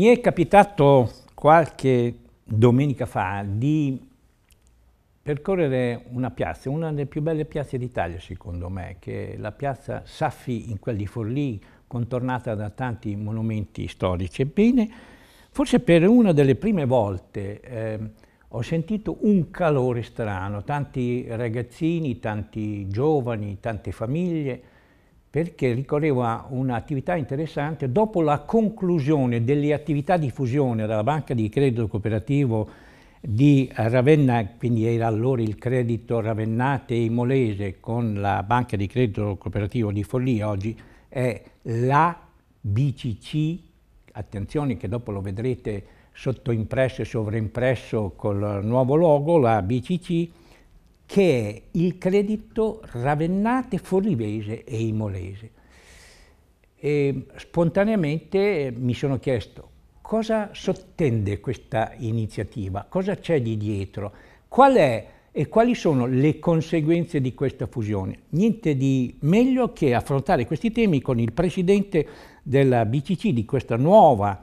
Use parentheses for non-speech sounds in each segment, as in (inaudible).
Mi è capitato qualche domenica fa di percorrere una piazza, una delle più belle piazze d'Italia secondo me, che è la piazza Saffi in quel di Forlì, contornata da tanti monumenti storici. Ebbene, forse per una delle prime volte eh, ho sentito un calore strano, tanti ragazzini, tanti giovani, tante famiglie, perché ricorreva un'attività interessante dopo la conclusione delle attività di fusione dalla banca di credito cooperativo di Ravenna, quindi era allora il credito Ravennate e Imolese con la banca di credito cooperativo di Follia, oggi è la BCC, attenzione che dopo lo vedrete sottoimpresso e sovraimpresso col nuovo logo, la BCC, che è il credito Ravennate, Forlivese e Imolese. E spontaneamente eh, mi sono chiesto cosa sottende questa iniziativa, cosa c'è di dietro, qual è e quali sono le conseguenze di questa fusione. Niente di meglio che affrontare questi temi con il presidente della BCC di questa nuova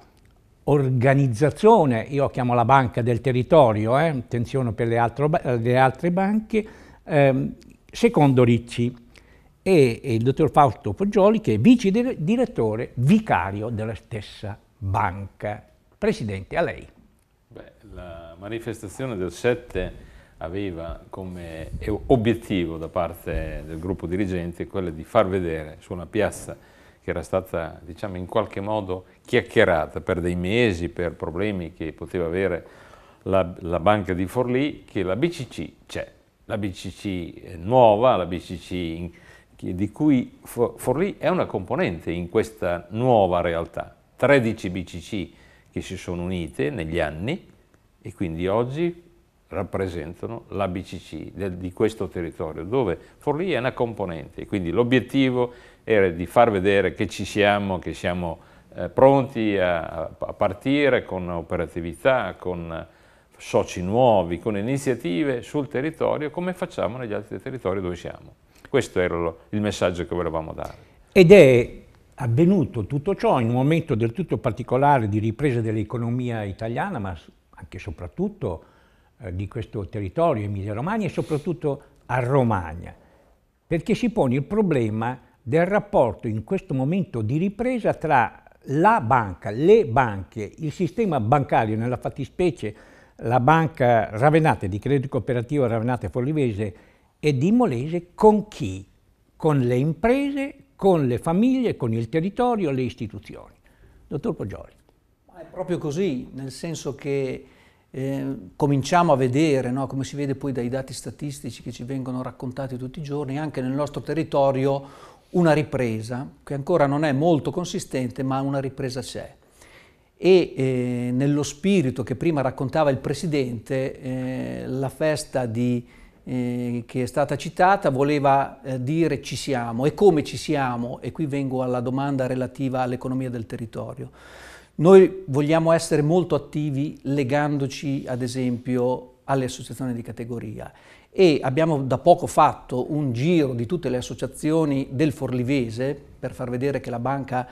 organizzazione, io chiamo la banca del territorio, eh, attenzione per le, altro, le altre banche, ehm, secondo Ricci e, e il dottor Fausto Poggioli che è vice direttore vicario della stessa banca. Presidente, a lei. Beh, la manifestazione del 7 aveva come obiettivo da parte del gruppo dirigente quello di far vedere su una piazza che era stata diciamo, in qualche modo chiacchierata per dei mesi per problemi che poteva avere la, la banca di Forlì, che la BCC c'è, la BCC nuova, la BCC in, di cui Forlì è una componente in questa nuova realtà. 13 BCC che si sono unite negli anni e quindi oggi rappresentano la BCC di questo territorio, dove Forlì è una componente. Quindi l'obiettivo era di far vedere che ci siamo, che siamo eh, pronti a, a, partire con operatività, con soci nuovi, con iniziative sul territorio come facciamo negli altri territori dove siamo. Questo era lo, il messaggio che volevamo dare. Ed è avvenuto tutto ciò in un momento del tutto particolare di ripresa dell'economia italiana, ma anche e soprattutto eh, di questo territorio Emilia-Romagna e soprattutto a Romagna, perché si pone il problema del rapporto in questo momento di ripresa tra la banca, le banche, il sistema bancario, nella fattispecie la banca Ravenate di Credito Cooperativo Ravenate Follivese e di Molese, con chi? Con le imprese, con le famiglie, con il territorio, le istituzioni. Dottor Poggioli. è proprio così, nel senso che eh, cominciamo a vedere, no? come si vede poi dai dati statistici che ci vengono raccontati tutti i giorni, anche nel nostro territorio una ripresa, che ancora non è molto consistente, ma una ripresa c'è. E eh, nello spirito che prima raccontava il Presidente, eh, la festa di, eh, che è stata citata voleva eh, dire ci siamo. E come ci siamo? E qui vengo alla domanda relativa all'economia del territorio. Noi vogliamo essere molto attivi legandoci, ad esempio, alle associazioni di categoria e abbiamo da poco fatto un giro di tutte le associazioni del Forlivese per far vedere che la banca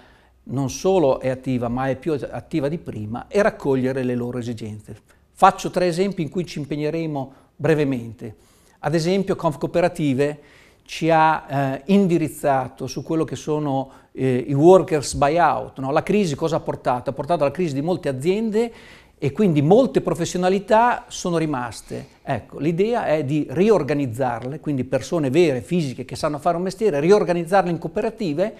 non solo è attiva ma è più attiva di prima e raccogliere le loro esigenze. Faccio tre esempi in cui ci impegneremo brevemente. Ad esempio Conf Cooperative ci ha eh, indirizzato su quello che sono eh, i workers buyout. No? La crisi cosa ha portato? Ha portato alla crisi di molte aziende e quindi molte professionalità sono rimaste. Ecco, l'idea è di riorganizzarle, quindi persone vere, fisiche, che sanno fare un mestiere, riorganizzarle in cooperative,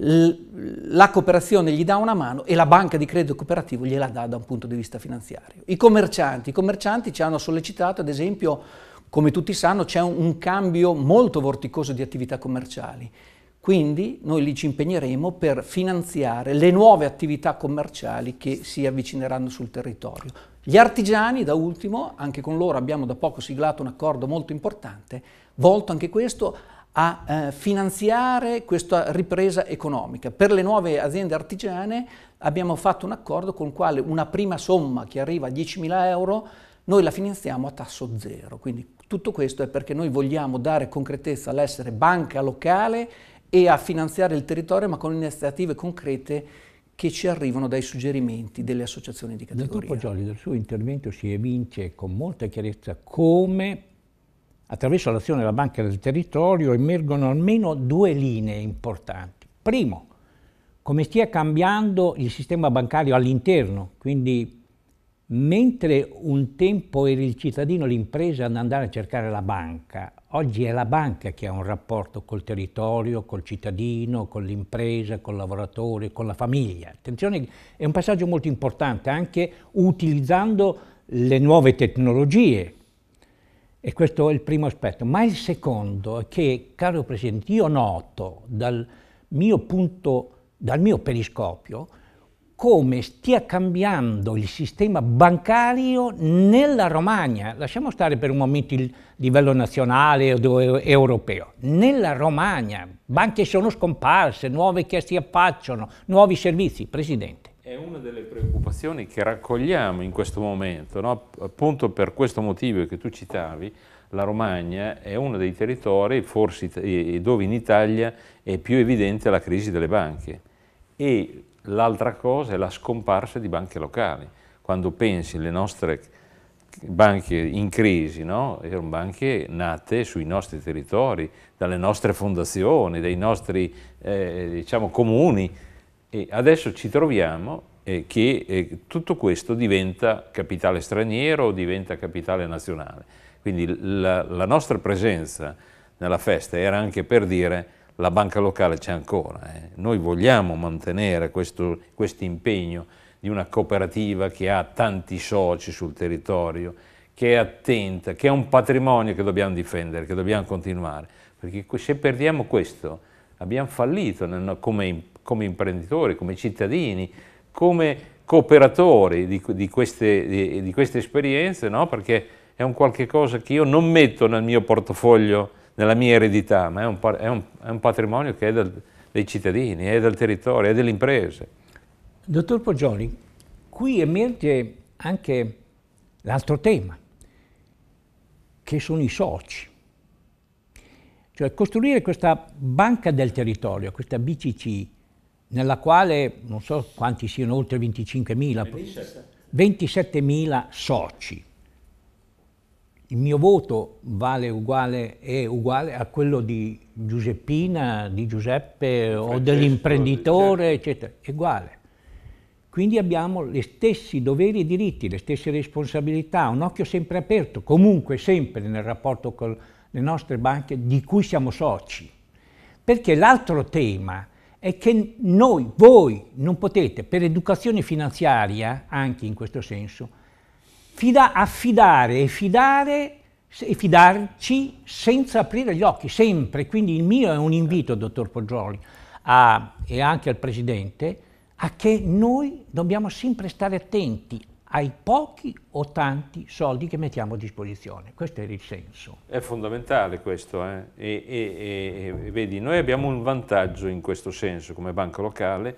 la cooperazione gli dà una mano e la banca di credito cooperativo gliela dà da un punto di vista finanziario. I commercianti, i commercianti ci hanno sollecitato, ad esempio, come tutti sanno, c'è un, un cambio molto vorticoso di attività commerciali quindi noi lì ci impegneremo per finanziare le nuove attività commerciali che si avvicineranno sul territorio. Gli artigiani, da ultimo, anche con loro abbiamo da poco siglato un accordo molto importante, volto anche questo a eh, finanziare questa ripresa economica. Per le nuove aziende artigiane abbiamo fatto un accordo con il quale una prima somma che arriva a 10.000 euro noi la finanziamo a tasso zero. Quindi tutto questo è perché noi vogliamo dare concretezza all'essere banca locale e a finanziare il territorio ma con iniziative concrete che ci arrivano dai suggerimenti delle associazioni di categoria. Dottor Poggioli, dal suo intervento si evince con molta chiarezza come attraverso l'azione della Banca del Territorio emergono almeno due linee importanti. Primo, come stia cambiando il sistema bancario all'interno, quindi mentre un tempo era il cittadino, l'impresa ad andare a cercare la banca, Oggi è la banca che ha un rapporto col territorio, col cittadino, con l'impresa, col lavoratore, con la famiglia. Attenzione, è un passaggio molto importante, anche utilizzando le nuove tecnologie. E questo è il primo aspetto. Ma il secondo è che, caro Presidente, io noto dal mio, punto, dal mio periscopio come stia cambiando il sistema bancario nella Romagna, lasciamo stare per un momento il livello nazionale o europeo, nella Romagna banche sono scomparse, nuove che si affacciano, nuovi servizi. Presidente. È una delle preoccupazioni che raccogliamo in questo momento, no? appunto per questo motivo che tu citavi, la Romagna è uno dei territori forse dove in Italia è più evidente la crisi delle banche e L'altra cosa è la scomparsa di banche locali. Quando pensi alle nostre banche in crisi, no? erano banche nate sui nostri territori, dalle nostre fondazioni, dai nostri eh, diciamo, comuni e adesso ci troviamo eh, che eh, tutto questo diventa capitale straniero o diventa capitale nazionale. Quindi la, la nostra presenza nella festa era anche per dire la banca locale c'è ancora. Eh. Noi vogliamo mantenere questo quest impegno di una cooperativa che ha tanti soci sul territorio, che è attenta, che è un patrimonio che dobbiamo difendere, che dobbiamo continuare, perché se perdiamo questo abbiamo fallito nel, come, come, imprenditori, come cittadini, come cooperatori di, di, queste, di, di queste, esperienze, no? perché è un qualche cosa che io non metto nel mio portafoglio nella mia eredità, ma è un, è un, è un patrimonio che è dal, dei cittadini, è del territorio, è delle imprese. Dottor Poggioli, qui emerge anche l'altro tema, che sono i soci. Cioè costruire questa banca del territorio, questa BCC, nella quale non so quanti siano, oltre 25.000, 27.000 soci il mio voto vale uguale, è uguale a quello di Giuseppina, di Giuseppe Francesco, o dell'imprenditore, eccetera, è uguale. Quindi abbiamo gli stessi doveri e diritti, le stesse responsabilità, un occhio sempre aperto, comunque sempre nel rapporto con le nostre banche di cui siamo soci. Perché l'altro tema è che noi, voi, non potete, per educazione finanziaria, anche in questo senso, Fida, affidare e fidare e fidarci senza aprire gli occhi, sempre. Quindi il mio è un invito, dottor Poggioli, a, e anche al Presidente, a che noi dobbiamo sempre stare attenti ai pochi o tanti soldi che mettiamo a disposizione. Questo è il senso. È fondamentale questo. Eh? E, e, e, vedi, noi abbiamo un vantaggio in questo senso come banca locale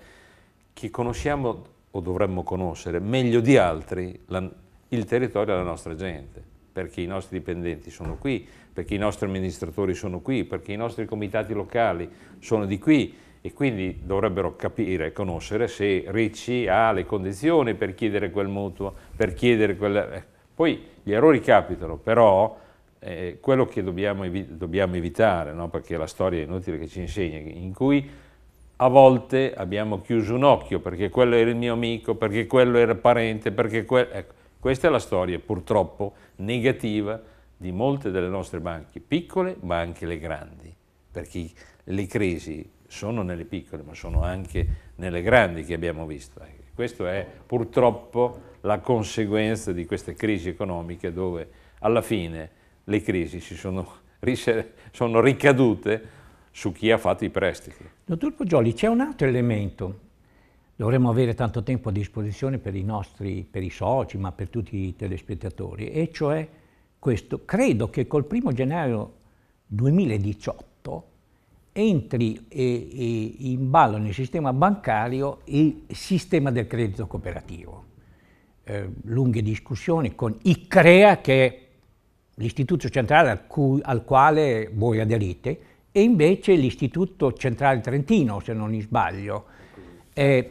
che conosciamo o dovremmo conoscere meglio di altri la, il territorio alla nostra gente, perché i nostri dipendenti sono qui, perché i nostri amministratori sono qui, perché i nostri comitati locali sono di qui e quindi dovrebbero capire e conoscere se Ricci ha le condizioni per chiedere quel mutuo, per chiedere quel... Eh, poi gli errori capitano, però eh, quello che dobbiamo, evi dobbiamo evitare, no? perché la storia è inutile che ci insegna, in cui a volte abbiamo chiuso un occhio perché quello era il mio amico, perché quello era parente, perché quello... Ecco questa è la storia purtroppo negativa di molte delle nostre banche, piccole ma anche le grandi, perché le crisi sono nelle piccole ma sono anche nelle grandi che abbiamo visto. Ecco, Questa è purtroppo la conseguenza di queste crisi economiche dove alla fine le crisi si sono, (laughs) sono ricadute su chi ha fatto i prestiti. Dottor Poggioli, c'è un altro elemento dovremmo avere tanto tempo a disposizione per i nostri, per i soci, ma per tutti i telespettatori, e cioè questo. Credo che col primo gennaio 2018 entri in ballo nel sistema bancario il sistema del credito cooperativo. Eh, lunghe discussioni con ICREA, che è l'istituto centrale al, cui, al quale voi aderite, e invece l'istituto centrale trentino, se non mi sbaglio. Eh,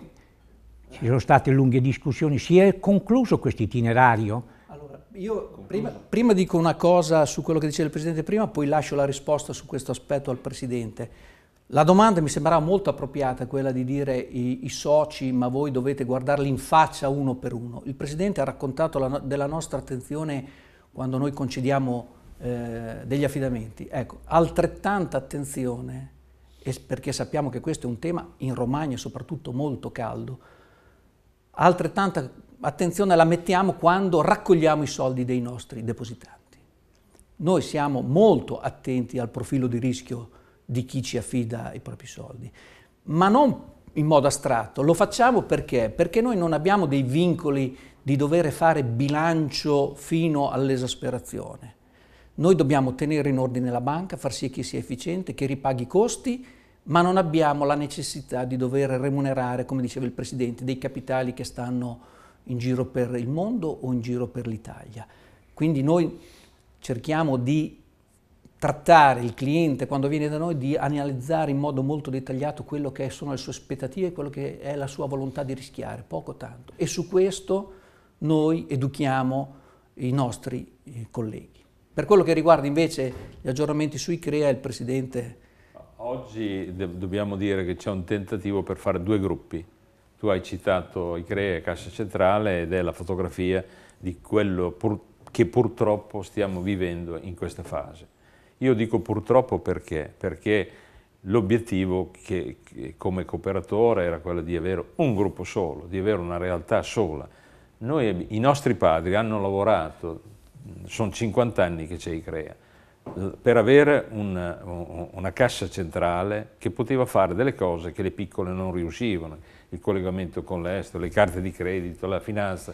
ci sono state lunghe discussioni. Si è concluso questo itinerario? Allora, Io prima, prima, dico una cosa su quello che diceva il Presidente prima, poi lascio la risposta su questo aspetto al Presidente. La domanda mi sembrava molto appropriata, quella di dire i, i soci, ma voi dovete guardarli in faccia uno per uno. Il Presidente ha raccontato la, della nostra attenzione quando noi concediamo eh, degli affidamenti. Ecco, altrettanta attenzione, perché sappiamo che questo è un tema in Romagna soprattutto molto caldo, altrettanta attenzione la mettiamo quando raccogliamo i soldi dei nostri depositanti. Noi siamo molto attenti al profilo di rischio di chi ci affida i propri soldi, ma non in modo astratto, lo facciamo perché? Perché noi non abbiamo dei vincoli di dover fare bilancio fino all'esasperazione. Noi dobbiamo tenere in ordine la banca, far sì che sia efficiente, che ripaghi i costi, ma non abbiamo la necessità di dover remunerare, come diceva il Presidente, dei capitali che stanno in giro per il mondo o in giro per l'Italia. Quindi noi cerchiamo di trattare il cliente quando viene da noi, di analizzare in modo molto dettagliato quello che sono le sue aspettative e quello che è la sua volontà di rischiare, poco tanto. E su questo noi educhiamo i nostri eh, colleghi. Per quello che riguarda invece gli aggiornamenti sui CREA, il Presidente Oggi dobbiamo dire che c'è un tentativo per fare due gruppi. Tu hai citato ICRE e Cassa Centrale ed è la fotografia di quello pur che purtroppo stiamo vivendo in questa fase. Io dico purtroppo perché? Perché l'obiettivo che, che, come cooperatore era quello di avere un gruppo solo, di avere una realtà sola. Noi, I nostri padri hanno lavorato, sono 50 anni che c'è ICREA, per avere un, eh, una cassa centrale che poteva fare delle cose che le piccole non riuscivano, il collegamento con l'estero, le carte di credito, la finanza.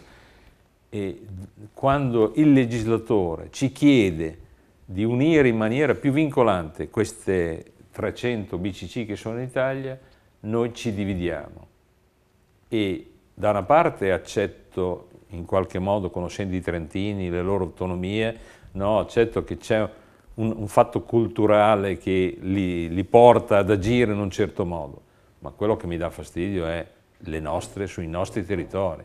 E quando il legislatore ci chiede di unire in maniera più vincolante queste 300 BCC che sono in Italia, noi ci dividiamo. E da una parte accetto in qualche modo, conoscendo i trentini, le loro autonomie, no, accetto che c'è un, un fatto culturale che li, li porta ad agire in un certo modo, ma quello che mi dà fastidio è le nostre sui nostri territori,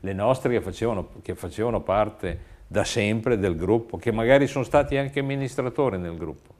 le nostre che facevano, che facevano parte da sempre del gruppo, che magari sono stati anche amministratori nel gruppo,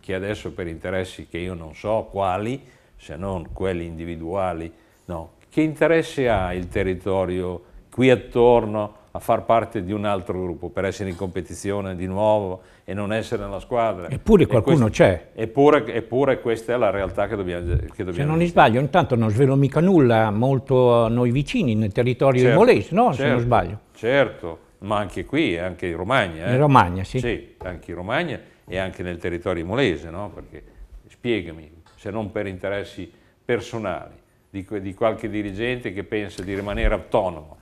che adesso per interessi che io non so quali, se non quelli individuali, no. Che interesse ha il territorio qui attorno a far parte di un altro gruppo per essere in competizione di nuovo e non essere nella squadra. Eppure qualcuno c'è. Eppure, eppure, questa è la realtà che dobbiamo, che dobbiamo Se non mi sbaglio, intanto non svelo mica nulla molto a noi vicini nel territorio certo, imolese, no? Certo, se non certo, sbaglio. Certo, ma anche qui, anche in Romagna. Eh? In Romagna, sì. Sì, anche in Romagna e anche nel territorio imolese, no? Perché spiegami, se non per interessi personali di, di qualche dirigente che pensa di rimanere autonomo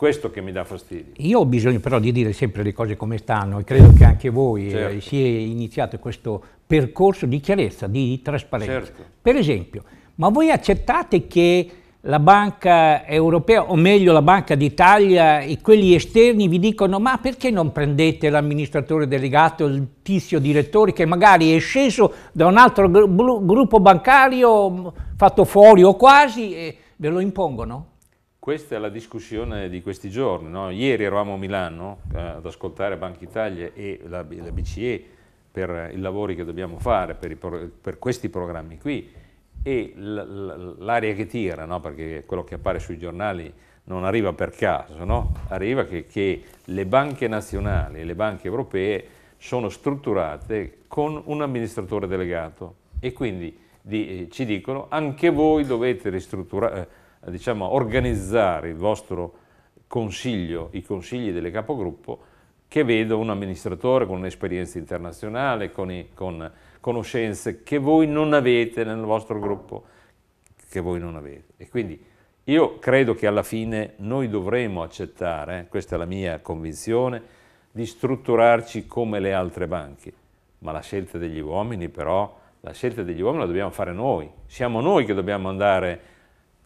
questo che mi dà fastidio. Io ho bisogno però di dire sempre le cose come stanno e credo che anche voi eh, certo. eh, si iniziato questo percorso di chiarezza, di trasparenza. Certo. Per esempio, ma voi accettate che la banca europea, o meglio la banca d'Italia e quelli esterni vi dicono ma perché non prendete l'amministratore delegato, il tizio direttore che magari è sceso da un altro gru gruppo bancario fatto fuori o quasi, e ve lo impongono? Questa è la discussione di questi giorni. No? Ieri eravamo a Milano eh, ad ascoltare Banca Italia e la, la BCE per i lavori che dobbiamo fare per, i, per questi programmi qui e l'aria che tira, no? perché quello che appare sui giornali non arriva per caso, no? arriva che, che, le banche nazionali e le banche europee sono strutturate con un amministratore delegato e quindi di, eh, ci dicono anche voi dovete ristrutturare eh, diciamo, organizzare il vostro consiglio, i consigli delle capogruppo, che vedo un amministratore con un'esperienza internazionale, con, i, con, conoscenze che voi non avete nel vostro gruppo, che voi non avete. E quindi io credo che alla fine noi dovremo accettare, eh, questa è la mia convinzione, di strutturarci come le altre banche, ma la scelta degli uomini però, la scelta degli uomini la dobbiamo fare noi, siamo noi che dobbiamo andare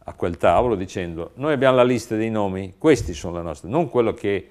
a quel tavolo dicendo noi abbiamo la lista dei nomi, questi sono le nostre, non quello che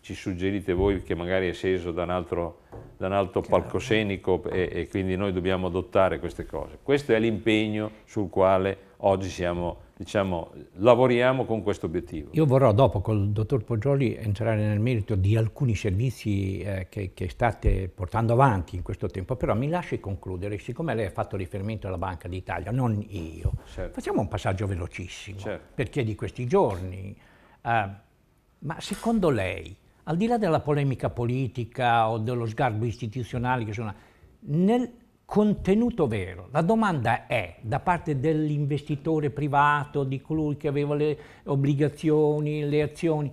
ci suggerite voi che magari è sceso da un altro, da un altro palcoscenico e, e quindi noi dobbiamo adottare queste cose. Questo è l'impegno sul quale oggi siamo diciamo, lavoriamo con questo obiettivo. Io vorrò dopo con il dottor Poggioli entrare nel merito di alcuni servizi eh, che, che, state portando avanti in questo tempo, però mi lasci concludere, siccome lei ha fatto riferimento alla Banca d'Italia, non io, certo. facciamo un passaggio velocissimo, certo. perché di questi giorni, eh, ma secondo lei, al di là della polemica politica o dello sgarbo istituzionale che sono, nel contenuto vero. La domanda è, da parte dell'investitore privato, di colui che aveva le obbligazioni, le azioni,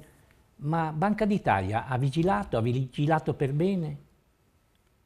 ma Banca d'Italia ha vigilato, ha vigilato per bene?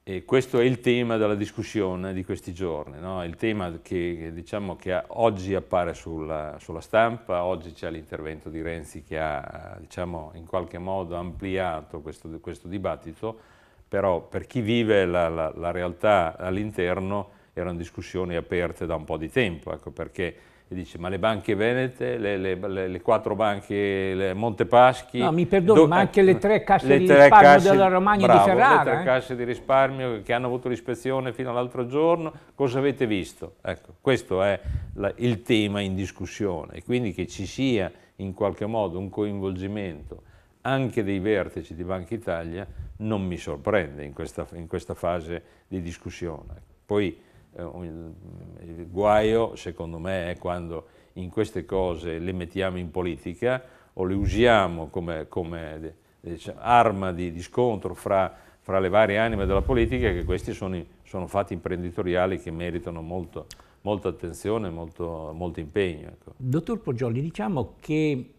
E questo è il tema della discussione di questi giorni, no? il tema che, diciamo, che oggi appare sulla, sulla stampa, oggi c'è l'intervento di Renzi che ha diciamo, in qualche modo ampliato questo, questo dibattito, però per chi vive la, la, la realtà all'interno erano discussioni aperte da un po' di tempo, ecco, perché dice ma le banche venete, le, le, le, le quattro banche, le Montepaschi... No, mi perdoni, ma eh, anche le tre casse di tre risparmio casse, della Romagna bravo, di Ferrara. le tre eh? casse di risparmio che hanno avuto l'ispezione fino all'altro giorno, cosa avete visto? Ecco, questo è la, il tema in discussione, e quindi che ci sia in qualche modo un coinvolgimento anche dei vertici di Banca Italia non mi sorprende in questa, in questa fase di discussione. Poi eh, il guaio, secondo me, è quando in queste cose le mettiamo in politica o le usiamo come, come diciamo, arma di, di scontro fra, fra, le varie anime della politica, che questi sono, sono fatti imprenditoriali che meritano molto, molta attenzione, molto, molto impegno. Ecco. Dottor Poggioli, diciamo che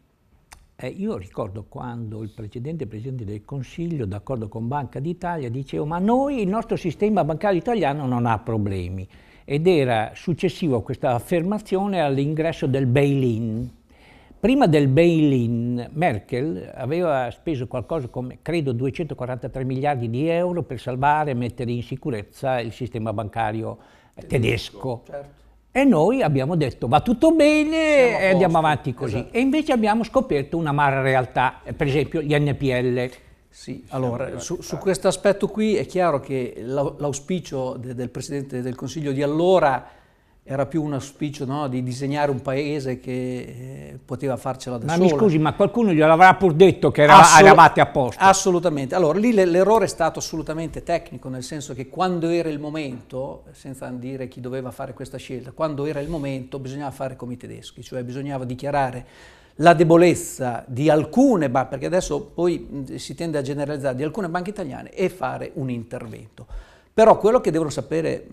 eh, io ricordo quando il precedente Presidente del Consiglio, d'accordo con Banca d'Italia, diceva ma noi, il nostro sistema bancario italiano non ha problemi ed era successivo a questa affermazione all'ingresso del bail-in. Prima del bail-in Merkel aveva speso qualcosa come, credo, 243 miliardi di euro per salvare e mettere in sicurezza il sistema bancario tedesco. tedesco. Certo. E noi abbiamo detto va tutto bene e andiamo avanti così. Esatto. E invece abbiamo scoperto una un'amara realtà, per esempio gli NPL. Sì, allora su, su questo aspetto qui è chiaro che l'auspicio de, del Presidente del Consiglio di allora era più un auspicio no, di disegnare un paese che eh, poteva farcela da ma sola. Ma mi scusi, ma qualcuno gliel'avrà pur detto che era, eravate a posto? Assolutamente. Allora, lì l'errore è stato assolutamente tecnico, nel senso che quando era il momento, senza dire chi doveva fare questa scelta, quando era il momento bisognava fare come i tedeschi, cioè bisognava dichiarare la debolezza di alcune banche, perché adesso poi si tende a generalizzare, di alcune banche italiane e fare un intervento. Però quello che devono sapere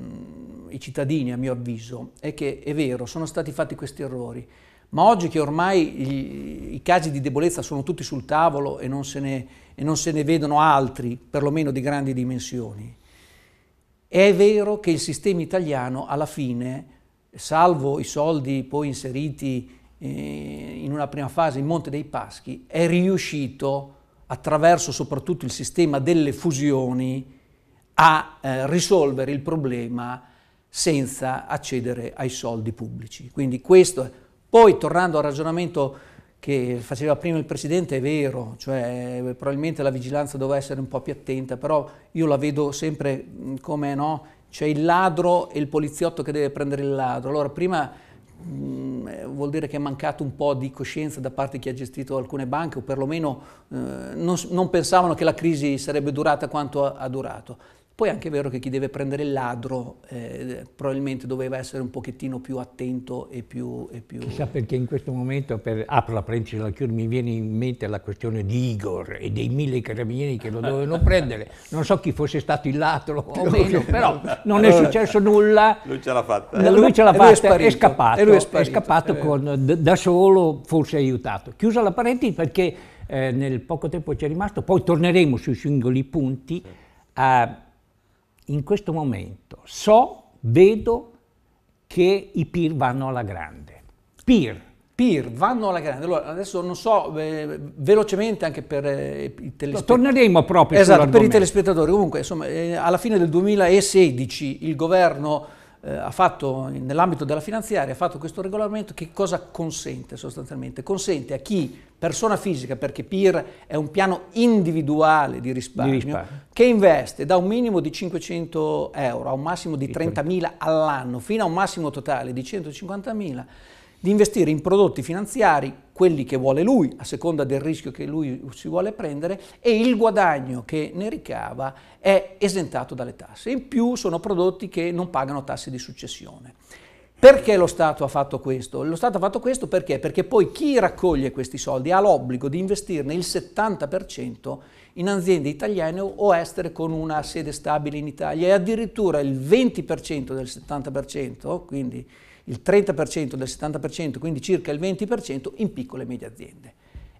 i cittadini, a mio avviso, è che è vero, sono stati fatti questi errori, ma oggi che ormai gli, i casi di debolezza sono tutti sul tavolo e non, ne, e non se ne vedono altri, perlomeno di grandi dimensioni, è vero che il sistema italiano alla fine, salvo i soldi poi inseriti eh, in una prima fase in Monte dei Paschi, è riuscito attraverso soprattutto il sistema delle fusioni a eh, risolvere il problema senza accedere ai soldi pubblici. Quindi questo, è. poi tornando al ragionamento che faceva prima il Presidente, è vero, cioè probabilmente la vigilanza doveva essere un po' più attenta, però io la vedo sempre mm, come no, c'è il ladro e il poliziotto che deve prendere il ladro. Allora prima mh, mm, eh, vuol dire che è mancato un po' di coscienza da parte di chi ha gestito alcune banche o perlomeno eh, non, non, pensavano che la crisi sarebbe durata quanto ha, ha durato. Poi è anche vero che chi deve prendere il ladro eh, probabilmente doveva essere un pochettino più attento e più... E più... Chissà perché in questo momento, per, apro la parentesi della chiur, mi viene in mente la questione di Igor e dei mille carabinieri che lo dovevano (laughs) prendere. Non so chi fosse stato il ladro o meno, però (laughs) non è successo nulla. Lui ce l'ha fatta. Eh. Lui ce l'ha fatta, è, sparito, è scappato, è, sparito, è scappato è eh. con, da solo, forse aiutato. Chiusa la parentesi perché eh, nel poco tempo ci è rimasto, poi torneremo sui singoli punti. Sì. A, in questo momento so, vedo che i peer vanno alla grande. PIR. Peer vanno alla grande. Allora, adesso non so, eh, velocemente anche per eh, i telespettatori. Torneremo proprio Esatto, per i telespettatori. Comunque, insomma, eh, alla fine del 2016 il governo eh, fatto, nell'ambito della finanziaria, ha fatto questo regolamento che cosa consente sostanzialmente? Consente a chi, persona fisica, perché PIR è un piano individuale di risparmio, di risparmio. che investe da un minimo di 500 euro a un massimo di 30.000 all'anno, fino a un massimo totale di 150.000, di investire in prodotti finanziari, quelli che vuole lui, a seconda del rischio che lui si vuole prendere, e il guadagno che ne ricava è esentato dalle tasse. In più sono prodotti che non pagano tasse di successione. Perché lo Stato ha fatto questo? Lo Stato ha fatto questo perché? Perché poi chi raccoglie questi soldi ha l'obbligo di investirne il 70% in aziende italiane o estere con una sede stabile in Italia e addirittura il 20% del 70%, quindi il 30% del 70%, quindi circa il 20% in piccole e medie aziende.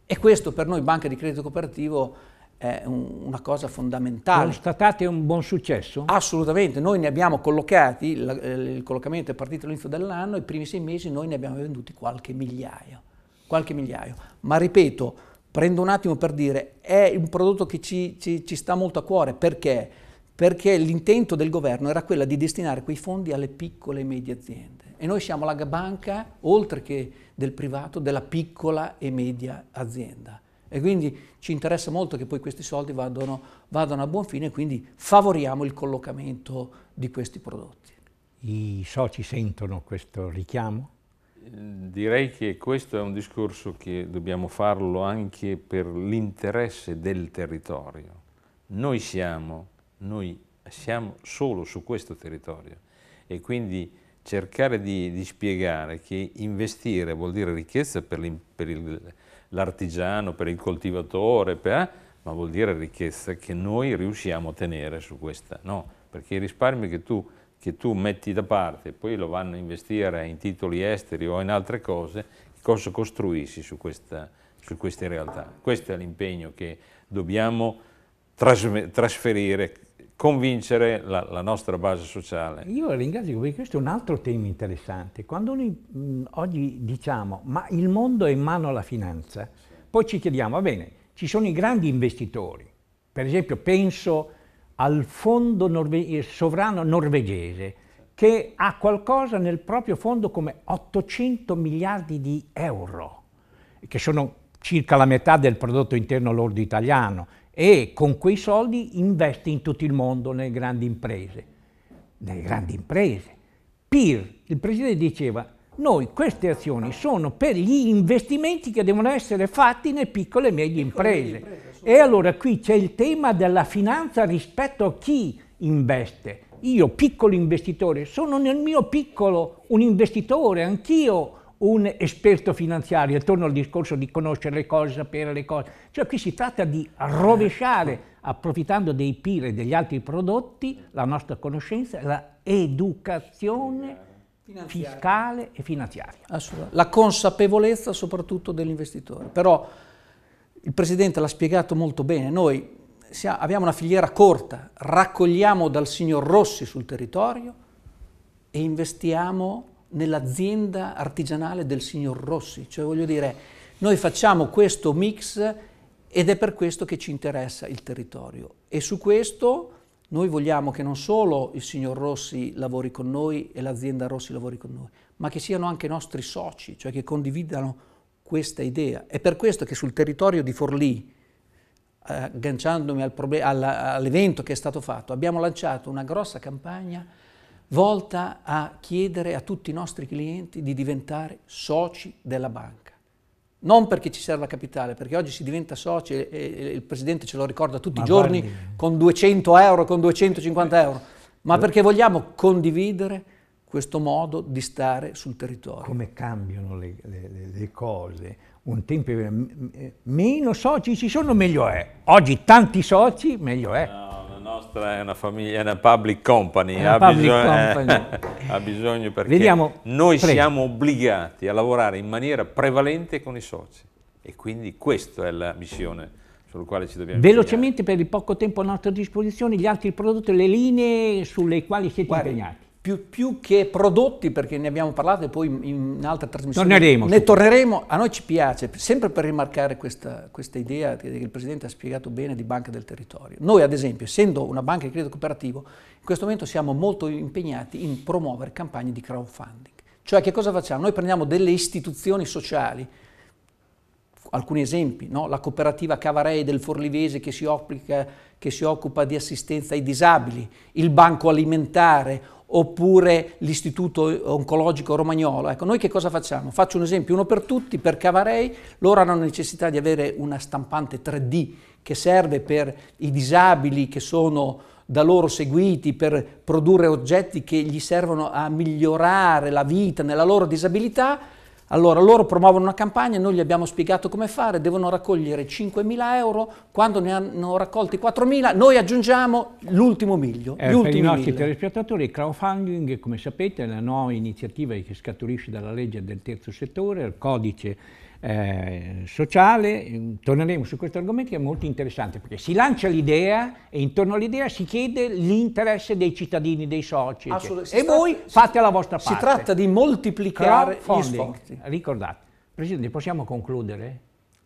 E questo per noi banca di credito cooperativo è un, una cosa fondamentale. Constatate un buon successo? Assolutamente, noi ne abbiamo collocati, il, eh, il collocamento è partito all'inizio dell'anno, i primi sei mesi noi ne abbiamo venduti qualche migliaio, qualche migliaio. Ma ripeto, prendo un attimo per dire, è un prodotto che ci, ci, ci sta molto a cuore perché perché l'intento del governo era quello di destinare quei fondi alle piccole e medie aziende e noi siamo la banca, oltre che del privato, della piccola e media azienda. E quindi ci interessa molto che poi questi soldi vadano, vadano a buon fine, e quindi favoriamo il collocamento di questi prodotti. I soci sentono questo richiamo? Direi che questo è un discorso che dobbiamo farlo anche per l'interesse del territorio. Noi siamo, noi siamo solo su questo territorio e quindi cercare di, di spiegare che investire vuol dire ricchezza per, l'artigiano, per, per il coltivatore, per, ma vuol dire ricchezza che noi riusciamo a tenere su questa, no? Perché i risparmi che tu, che tu metti da parte, poi lo vanno a investire in titoli esteri o in altre cose, cosa costruisci su, questa, su queste realtà? Questo è l'impegno che dobbiamo trasferire convincere la, la, nostra base sociale. Io ringrazio perché questo è un altro tema interessante. Quando noi mh, oggi diciamo ma il mondo è in mano alla finanza, poi ci chiediamo, va bene, ci sono i grandi investitori, per esempio penso al fondo norve eh, sovrano norvegese che ha qualcosa nel proprio fondo come 800 miliardi di euro, che sono circa la metà del prodotto interno lordo italiano e con quei soldi investe in tutto il mondo nelle grandi imprese. Nelle grandi imprese. PIR, il Presidente diceva, noi queste azioni sono per gli investimenti che devono essere fatti nelle piccole e medie imprese. imprese e allora qui c'è il tema della finanza rispetto a chi investe. Io, piccolo investitore, sono nel mio piccolo un investitore, anch'io un esperto finanziario, e torno al discorso di conoscere le cose, sapere le cose, cioè qui si tratta di rovesciare, certo. approfittando dei PIR e degli altri prodotti, la nostra conoscenza, la educazione fiscale e finanziaria. La consapevolezza soprattutto dell'investitore, però il Presidente l'ha spiegato molto bene, noi siamo, abbiamo una filiera corta, raccogliamo dal signor Rossi sul territorio e investiamo nell'azienda artigianale del signor Rossi. Cioè voglio dire, noi facciamo questo mix ed è per questo che ci interessa il territorio. E su questo noi vogliamo che non solo il signor Rossi lavori con noi e l'azienda Rossi lavori con noi, ma che siano anche nostri soci, cioè che condividano questa idea. È per questo che sul territorio di Forlì, eh, agganciandomi all'evento che è stato fatto, abbiamo lanciato una grossa campagna volta a chiedere a tutti i nostri clienti di diventare soci della banca. Non perché ci serva capitale, perché oggi si diventa soci e, il Presidente ce lo ricorda tutti Ma i giorni guardi. con 200 euro, con 250 eh. euro, ma eh. perché vogliamo condividere questo modo di stare sul territorio. Come cambiano le, le, le cose. Un tempo meno soci ci sono, meglio è. Oggi tanti soci, meglio è. No nostra è una, famiglia, è una public company, una ha, public bisogno, company. (laughs) ha, bisogno, perché Vediamo, noi prego. siamo obbligati a lavorare in maniera prevalente con i soci e quindi questa è la missione sul quale ci dobbiamo Velocemente impegnare. per il poco tempo a nostra disposizione gli altri prodotti, le linee sulle quali siete Guarda, impegnati più, più, che prodotti, perché ne abbiamo parlato e poi in, in altra trasmissione torneremo, ne torneremo, a noi ci piace, sempre per rimarcare questa, questa, idea che il Presidente ha spiegato bene di banca del territorio. Noi ad esempio, essendo una banca di credito cooperativo, in questo momento siamo molto impegnati in promuovere campagne di crowdfunding. Cioè che cosa facciamo? Noi prendiamo delle istituzioni sociali, alcuni esempi, no? la cooperativa Cavarei del Forlivese che si, opplica, che si occupa di assistenza ai disabili, il banco alimentare oppure l'Istituto Oncologico Romagnolo. Ecco, noi che cosa facciamo? Faccio un esempio, uno per tutti, per Cavarei, loro hanno necessità di avere una stampante 3D che serve per i disabili che sono da loro seguiti per produrre oggetti che gli servono a migliorare la vita nella loro disabilità, allora loro promuovono una campagna, noi gli abbiamo spiegato come fare, devono raccogliere 5.000 euro, quando ne hanno raccolti 4.000 noi aggiungiamo l'ultimo miglio. Eh, per i nostri telespettatori il crowdfunding come sapete è la nuova iniziativa che scaturisce dalla legge del terzo settore, il codice eh, sociale, mm, torneremo su questo argomento che è molto interessante perché si lancia l'idea e intorno all'idea si chiede l'interesse dei cittadini, dei soci e voi fate la vostra parte. Si tratta di moltiplicare gli sforzi. Ricordate. Presidente, possiamo concludere?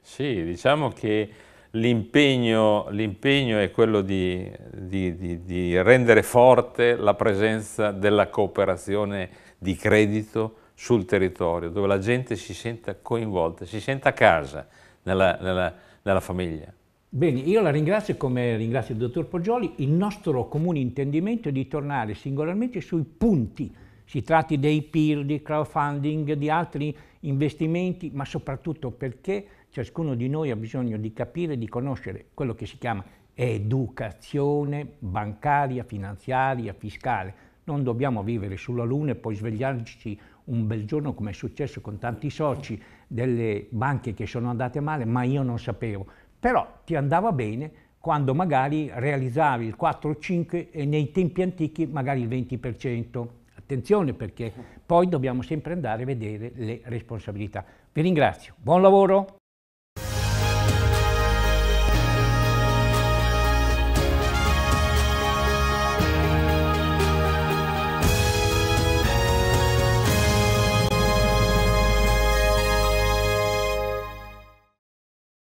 Sì, diciamo che l'impegno, è quello di, di, di, di rendere forte la presenza della cooperazione di credito sul territorio, dove la gente si senta coinvolta, si senta a casa nella, nella, nella famiglia. Bene, io la ringrazio come ringrazio il dottor Poggioli, il nostro comune intendimento è di tornare singolarmente sui punti, si tratti dei peer, di crowdfunding, di altri investimenti, ma soprattutto perché ciascuno di noi ha bisogno di capire, e di conoscere quello che si chiama educazione bancaria, finanziaria, fiscale. Non dobbiamo vivere sulla luna e poi svegliarci un bel giorno, come è successo con tanti soci, delle banche che sono andate male, ma io non sapevo. Però ti andava bene quando magari realizzavi il 4-5 e nei tempi antichi magari il 20%. Attenzione perché poi dobbiamo sempre andare a vedere le responsabilità. Vi ringrazio, buon lavoro!